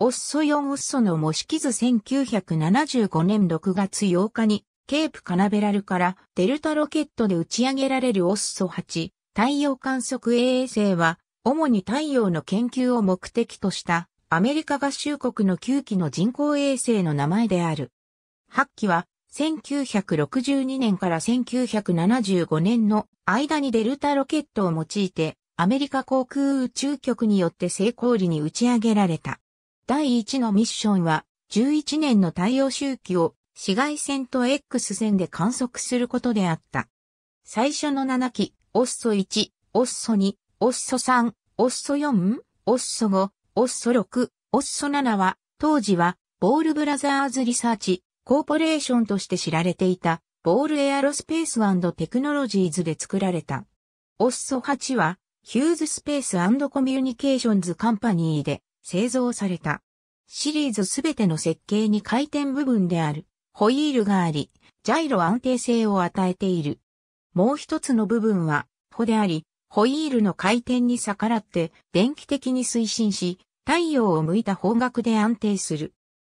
オッソヨン・オッソの模式図1975年6月8日に、ケープカナベラルからデルタロケットで打ち上げられるオッソ8、太陽観測衛星は、主に太陽の研究を目的としたアメリカ合衆国の9機の人工衛星の名前である。8機は1962年から1975年の間にデルタロケットを用いてアメリカ航空宇宙局によって成功裏に打ち上げられた。第1のミッションは、11年の太陽周期を紫外線と X 線で観測することであった。最初の7期、オッソ1、オッソ2、オッソ3、オッソ4、オッソ5、オッソ6、オッソ7は、当時は、ボールブラザーズリサーチ、コーポレーションとして知られていた、ボールエアロスペーステクノロジーズで作られた。オッソ8は、ヒューズスペースコミュニケーションズカンパニーで、製造された。シリーズすべての設計に回転部分であるホイールがあり、ジャイロ安定性を与えている。もう一つの部分は、帆であり、ホイールの回転に逆らって電気的に推進し、太陽を向いた方角で安定する。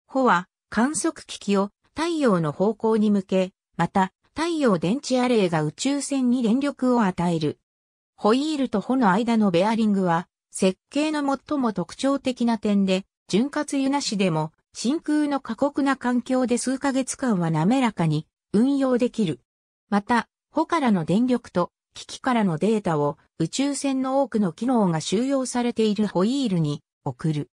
帆は観測機器を太陽の方向に向け、また太陽電池アレイが宇宙船に電力を与える。ホイールと帆の間のベアリングは設計の最も特徴的な点で、潤滑油なしでも真空の過酷な環境で数ヶ月間は滑らかに運用できる。また、帆からの電力と機器からのデータを宇宙船の多くの機能が収容されているホイールに送る。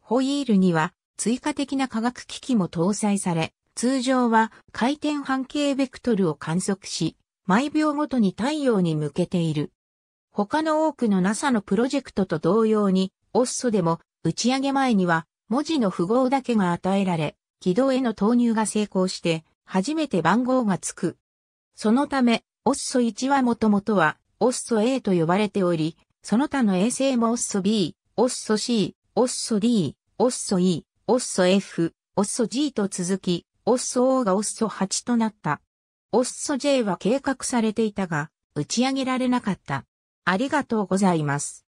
ホイールには追加的な科学機器も搭載され、通常は回転半径ベクトルを観測し、毎秒ごとに太陽に向けている。他の多くの NASA のプロジェクトと同様に、オッソでも打ち上げ前には文字の符号だけが与えられ、軌道への投入が成功して、初めて番号がつく。そのため、オッソ1はもともとは、オッソ A と呼ばれており、その他の衛星もオッソ B、オッソ C、オッソ D、オッソ E、オッソ F、オッソ G と続き、オッソ O がオッソ8となった。オッソ J は計画されていたが、打ち上げられなかった。ありがとうございます。